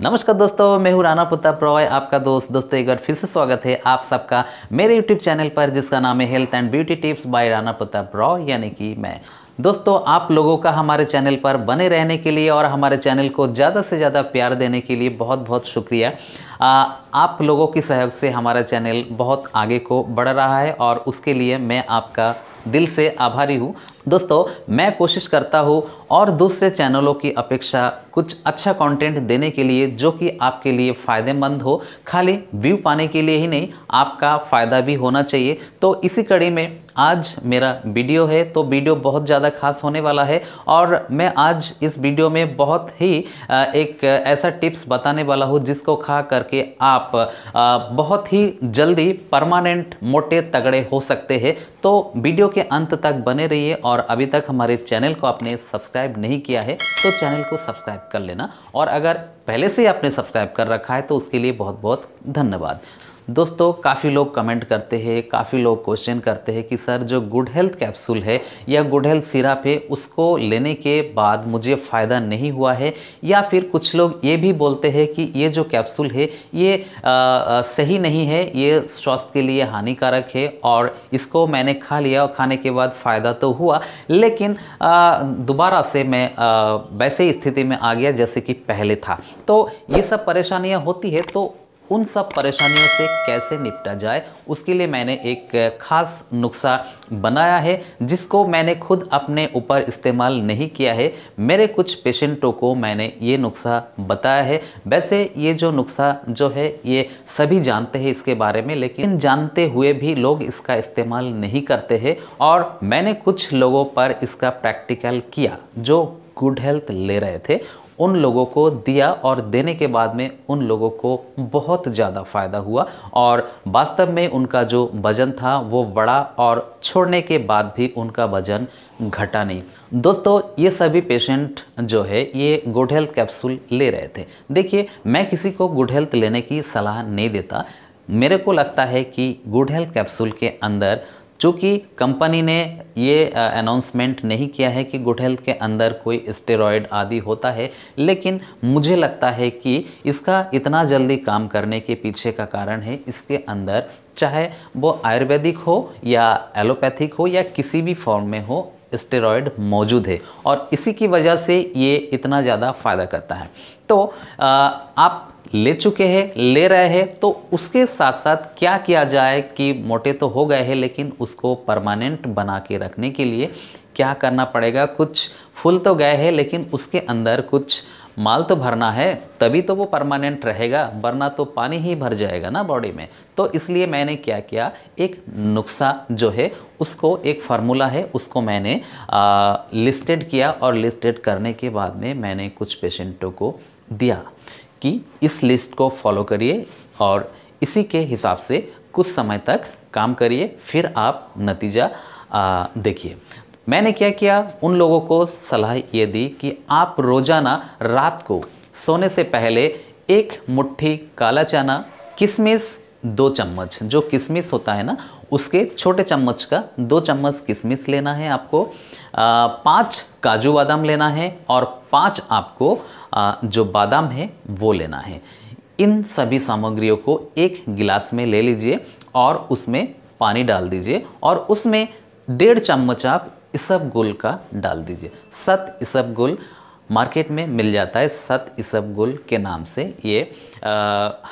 नमस्कार दोस्तों मैं हूँ राना पुत्र प्रॉय आपका दोस्त दोस्तों एक बार फिर से स्वागत है आप सबका मेरे यूट्यूब चैनल पर जिसका नाम है health and beauty tips by Rana पुत्र प्रॉय यानी कि मैं दोस्तों आप लोगों का हमारे चैनल पर बने रहने के लिए और हमारे चैनल को ज़्यादा से ज़्यादा प्यार देने के लिए बहुत बहुत शुक्रिया आ, आप लोगों के सहयोग से हमारा चैनल बहुत आगे को बढ़ रहा है और उसके लिए मैं आपका दिल से आभारी हूँ दोस्तों मैं कोशिश करता हूँ और दूसरे चैनलों की अपेक्षा कुछ अच्छा कंटेंट देने के लिए जो कि आपके लिए फ़ायदेमंद हो खाली व्यू पाने के लिए ही नहीं आपका फ़ायदा भी होना चाहिए तो इसी कड़ी में आज मेरा वीडियो है तो वीडियो बहुत ज़्यादा खास होने वाला है और मैं आज इस वीडियो में बहुत ही एक ऐसा टिप्स बताने वाला हूँ जिसको खा करके आप बहुत ही जल्दी परमानेंट मोटे तगड़े हो सकते हैं तो वीडियो के अंत तक बने रहिए और अभी तक हमारे चैनल को आपने सब्सक्राइब नहीं किया है तो चैनल को सब्सक्राइब कर लेना और अगर पहले से ही आपने सब्सक्राइब कर रखा है तो उसके लिए बहुत बहुत धन्यवाद दोस्तों काफ़ी लोग कमेंट करते हैं काफ़ी लोग क्वेश्चन करते हैं कि सर जो गुड हेल्थ कैप्सूल है या गुड हेल्थ सिरप है उसको लेने के बाद मुझे फ़ायदा नहीं हुआ है या फिर कुछ लोग ये भी बोलते हैं कि ये जो कैप्सूल है ये आ, आ, सही नहीं है ये स्वास्थ्य के लिए हानिकारक है और इसको मैंने खा लिया और खाने के बाद फ़ायदा तो हुआ लेकिन दोबारा से मैं आ, वैसे स्थिति में आ गया जैसे कि पहले था तो ये सब परेशानियाँ होती है तो उन सब परेशानियों से कैसे निपटा जाए उसके लिए मैंने एक ख़ास नुस्खा बनाया है जिसको मैंने खुद अपने ऊपर इस्तेमाल नहीं किया है मेरे कुछ पेशेंटों को मैंने ये नुस्खा बताया है वैसे ये जो नुस्खा जो है ये सभी जानते हैं इसके बारे में लेकिन जानते हुए भी लोग इसका इस्तेमाल नहीं करते हैं और मैंने कुछ लोगों पर इसका प्रैक्टिकल किया जो गुड हेल्थ ले रहे थे उन लोगों को दिया और देने के बाद में उन लोगों को बहुत ज़्यादा फ़ायदा हुआ और वास्तव में उनका जो वज़न था वो बढ़ा और छोड़ने के बाद भी उनका वज़न घटा नहीं दोस्तों ये सभी पेशेंट जो है ये गुड हेल्थ कैप्सूल ले रहे थे देखिए मैं किसी को गुड हेल्थ लेने की सलाह नहीं देता मेरे को लगता है कि गुड हेल्थ कैप्सूल के अंदर चूँकि कंपनी ने ये अनाउंसमेंट नहीं किया है कि गुड हेल्थ के अंदर कोई स्टेरॉयड आदि होता है लेकिन मुझे लगता है कि इसका इतना जल्दी काम करने के पीछे का कारण है इसके अंदर चाहे वो आयुर्वेदिक हो या एलोपैथिक हो या किसी भी फॉर्म में हो स्टेरॉयड मौजूद है और इसी की वजह से ये इतना ज़्यादा फ़ायदा करता है तो आ, आप ले चुके हैं ले रहे हैं तो उसके साथ साथ क्या किया जाए कि मोटे तो हो गए हैं लेकिन उसको परमानेंट बना के रखने के लिए क्या करना पड़ेगा कुछ फुल तो गए हैं लेकिन उसके अंदर कुछ माल तो भरना है तभी तो वो परमानेंट रहेगा वरना तो पानी ही भर जाएगा ना बॉडी में तो इसलिए मैंने क्या किया एक नुस्खा जो है उसको एक फार्मूला है उसको मैंने लिस्टेड किया और लिस्टेड करने के बाद में मैंने कुछ पेशेंटों को दिया कि इस लिस्ट को फॉलो करिए और इसी के हिसाब से कुछ समय तक काम करिए फिर आप नतीजा देखिए मैंने क्या किया उन लोगों को सलाह ये दी कि आप रोज़ाना रात को सोने से पहले एक मुट्ठी काला चना किशमिश दो चम्मच जो किशमिश होता है ना उसके छोटे चम्मच का दो चम्मच किशमिश लेना है आपको पाँच काजू बादाम लेना है और पाँच आपको आ, जो बादाम है वो लेना है इन सभी सामग्रियों को एक गिलास में ले लीजिए और उसमें पानी डाल दीजिए और उसमें डेढ़ चम्मच आप इसब गुल का डाल दीजिए सत गुल मार्केट में मिल जाता है सत इसबगुल के नाम से ये आ,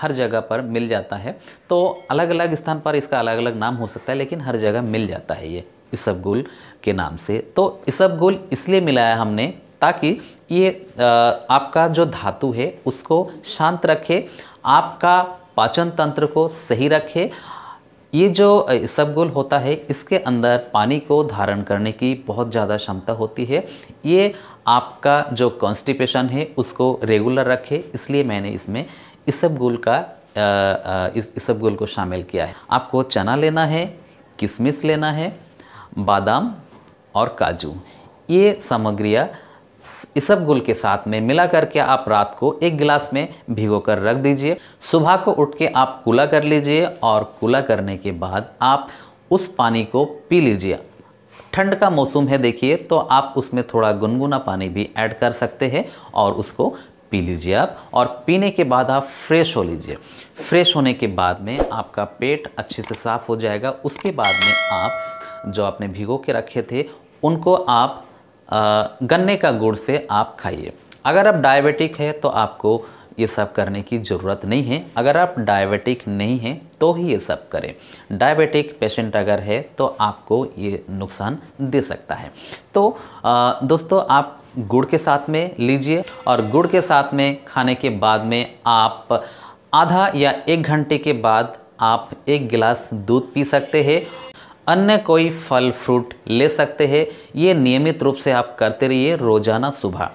हर जगह पर मिल जाता है तो अलग अलग स्थान पर इसका अलग अलग नाम हो सकता है लेकिन हर जगह मिल जाता है ये इसबगुल के नाम से तो इसबगुल इसलिए मिलाया हमने ताकि ये आ, आपका जो धातु है उसको शांत रखे आपका पाचन तंत्र को सही रखे ये जो इसबगुल होता है इसके अंदर पानी को धारण करने की बहुत ज़्यादा क्षमता होती है ये आपका जो कॉन्स्टिपेशन है उसको रेगुलर रखे इसलिए मैंने इसमें इसबगुल का इस इसबगुल को शामिल किया है आपको चना लेना है किशमिश लेना है बादाम और काजू ये सामग्रियाँ इसबगुल के साथ में मिला करके आप रात को एक गिलास में भिगो कर रख दीजिए सुबह को उठ के आप कूला कर लीजिए और कूला करने के बाद आप उस पानी को पी लीजिए ठंड का मौसम है देखिए तो आप उसमें थोड़ा गुनगुना पानी भी ऐड कर सकते हैं और उसको पी लीजिए आप और पीने के बाद आप फ्रेश हो लीजिए फ्रेश होने के बाद में आपका पेट अच्छे से साफ़ हो जाएगा उसके बाद में आप जो आपने भिगो के रखे थे उनको आप गन्ने का गुड़ से आप खाइए अगर आप डायबिटिक है तो आपको ये सब करने की ज़रूरत नहीं है अगर आप डायबिटिक नहीं हैं तो ही ये सब करें डायबिटिक पेशेंट अगर है तो आपको ये नुकसान दे सकता है तो आ, दोस्तों आप गुड़ के साथ में लीजिए और गुड़ के साथ में खाने के बाद में आप आधा या एक घंटे के बाद आप एक गिलास दूध पी सकते हैं अन्य कोई फल फ्रूट ले सकते हैं ये नियमित रूप से आप करते रहिए रोज़ाना सुबह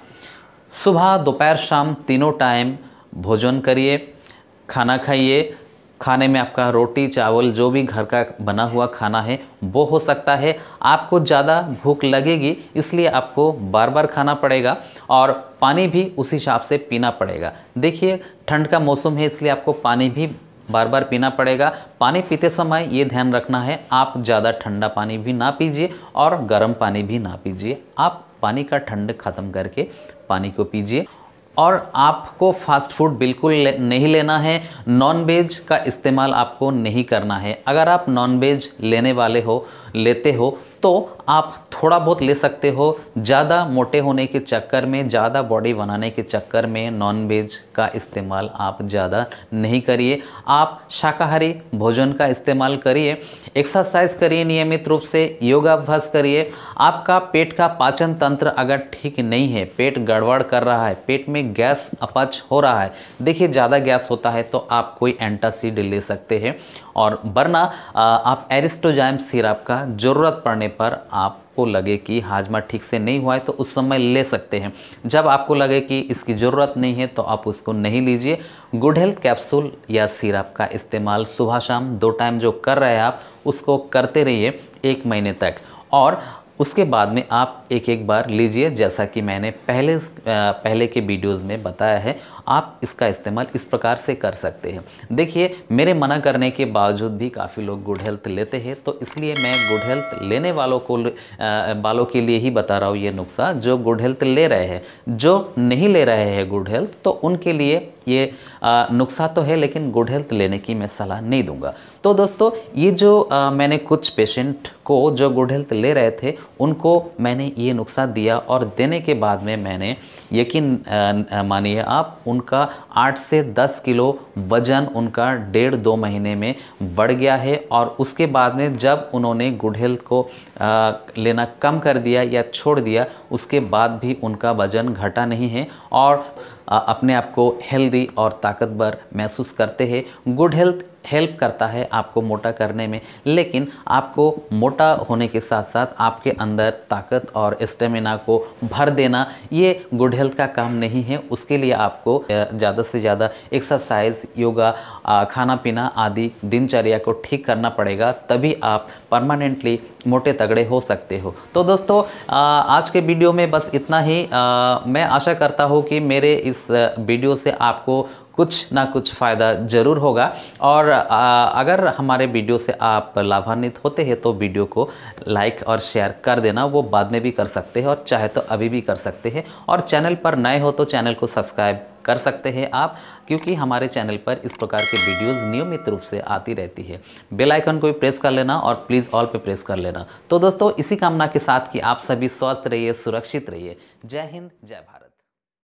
सुबह दोपहर शाम तीनों टाइम भोजन करिए खाना खाइए खाने में आपका रोटी चावल जो भी घर का बना हुआ खाना है वो हो सकता है आपको ज़्यादा भूख लगेगी इसलिए आपको बार बार खाना पड़ेगा और पानी भी उसी हिसाब से पीना पड़ेगा देखिए ठंड का मौसम है इसलिए आपको पानी भी बार बार पीना पड़ेगा पानी पीते समय ये ध्यान रखना है आप ज़्यादा ठंडा पानी भी ना पीजिए और गर्म पानी भी ना पीजिए आप पानी का ठंड ख़त्म करके पानी को पीजिए और आपको फास्ट फूड बिल्कुल ले, नहीं लेना है नॉन वेज का इस्तेमाल आपको नहीं करना है अगर आप नॉन वेज लेने वाले हो लेते हो तो आप थोड़ा बहुत ले सकते हो ज़्यादा मोटे होने के चक्कर में ज़्यादा बॉडी बनाने के चक्कर में नॉन वेज का इस्तेमाल आप ज़्यादा नहीं करिए आप शाकाहारी भोजन का इस्तेमाल करिए एक्सरसाइज करिए नियमित रूप से योगाभ्यास करिए आपका पेट का पाचन तंत्र अगर ठीक नहीं है पेट गड़बड़ कर रहा है पेट में गैस अपच हो रहा है देखिए ज़्यादा गैस होता है तो आप कोई एंटासिड ले सकते हैं और वरना आप एरिस्टोजाइम सिरप का ज़रूरत पड़ने पर आपको लगे कि हाजमा ठीक से नहीं हुआ है तो उस समय ले सकते हैं जब आपको लगे कि इसकी ज़रूरत नहीं है तो आप उसको नहीं लीजिए गुड हेल्थ कैप्सूल या सिरप का इस्तेमाल सुबह शाम दो टाइम जो कर रहे हैं आप उसको करते रहिए एक महीने तक और उसके बाद में आप एक एक बार लीजिए जैसा कि मैंने पहले पहले के वीडियोस में बताया है आप इसका इस्तेमाल इस प्रकार से कर सकते हैं देखिए मेरे मना करने के बावजूद भी काफ़ी लोग गुड हेल्थ लेते हैं तो इसलिए मैं गुड हेल्थ लेने वालों को वालों के लिए ही बता रहा हूँ ये नुस्खा जो गुड हेल्थ ले रहे हैं जो नहीं ले रहे हैं गुड हेल्थ तो उनके लिए ये नुस्खा तो है लेकिन गुड हेल्थ लेने की मैं सलाह नहीं दूंगा तो दोस्तों ये जो आ, मैंने कुछ पेशेंट को जो गुड हेल्थ ले रहे थे उनको मैंने ये नुस्खा दिया और देने के बाद में मैंने यकीन मानिए आप उन उनका आठ से दस किलो वजन उनका डेढ़ दो महीने में बढ़ गया है और उसके बाद में जब उन्होंने गुड हेल्थ को आ, लेना कम कर दिया या छोड़ दिया उसके बाद भी उनका वजन घटा नहीं है और आ, अपने आप को हेल्दी और ताकतवर महसूस करते हैं गुड हेल्थ हेल्प करता है आपको मोटा करने में लेकिन आपको मोटा होने के साथ साथ आपके अंदर ताकत और स्टेमिना को भर देना ये गुड हेल्थ का काम नहीं है उसके लिए आपको ज़्यादा से ज़्यादा एक्सरसाइज योगा खाना पीना आदि दिनचर्या को ठीक करना पड़ेगा तभी आप परमानेंटली मोटे तगड़े हो सकते हो तो दोस्तों आज के वीडियो में बस इतना ही मैं आशा करता हूँ कि मेरे इस वीडियो से आपको कुछ ना कुछ फ़ायदा ज़रूर होगा और अगर हमारे वीडियो से आप लाभान्वित होते हैं तो वीडियो को लाइक और शेयर कर देना वो बाद में भी कर सकते हैं और चाहे तो अभी भी कर सकते हैं और चैनल पर नए हो तो चैनल को सब्सक्राइब कर सकते हैं आप क्योंकि हमारे चैनल पर इस प्रकार के वीडियोस नियमित रूप से आती रहती है बेल आइकन को भी प्रेस कर लेना और प्लीज़ ऑल पे प्रेस कर लेना तो दोस्तों इसी कामना के साथ कि आप सभी स्वस्थ रहिए सुरक्षित रहिए जय हिंद जय भारत